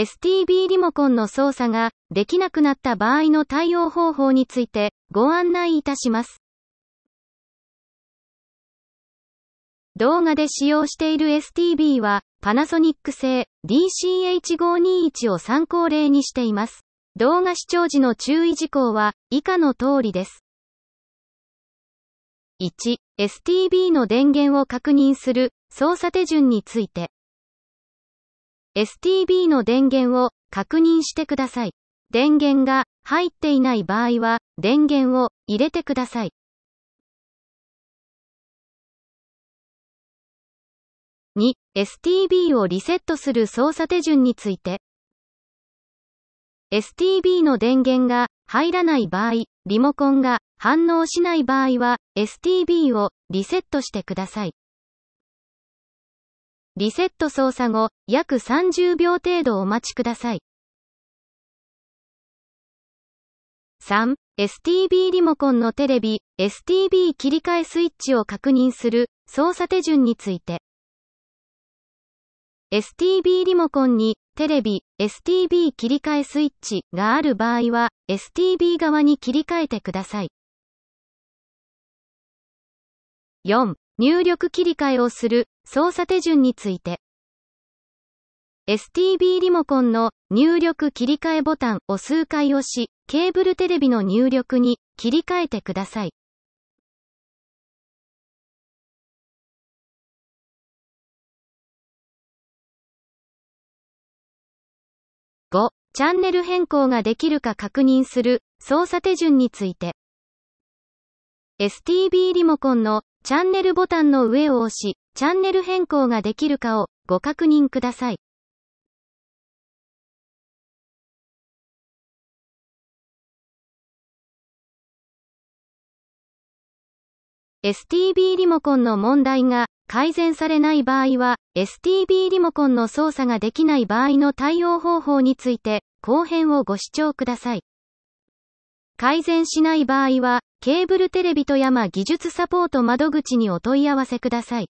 STB リモコンの操作ができなくなった場合の対応方法についてご案内いたします。動画で使用している STB はパナソニック製 DCH521 を参考例にしています。動画視聴時の注意事項は以下の通りです。1、STB の電源を確認する操作手順について。STB の電源を確認してください。電源が入っていない場合は、電源を入れてください。2、STB をリセットする操作手順について。STB の電源が入らない場合、リモコンが反応しない場合は、STB をリセットしてください。リセット操作後、約30秒程度お待ちください。3. STB リモコンのテレビ、STB 切り替えスイッチを確認する操作手順について。STB リモコンにテレビ、STB 切り替えスイッチがある場合は、STB 側に切り替えてください。4. 入力切り替えをする操作手順について STB リモコンの入力切り替えボタンを数回押し、ケーブルテレビの入力に切り替えてください。5. チャンネル変更ができるか確認する操作手順について STB リモコンのチャンネルボタンの上を押し、チャンネル変更ができるかをご確認ください。STB リモコンの問題が改善されない場合は、STB リモコンの操作ができない場合の対応方法について、後編をご視聴ください。改善しない場合は、ケーブルテレビと山技術サポート窓口にお問い合わせください。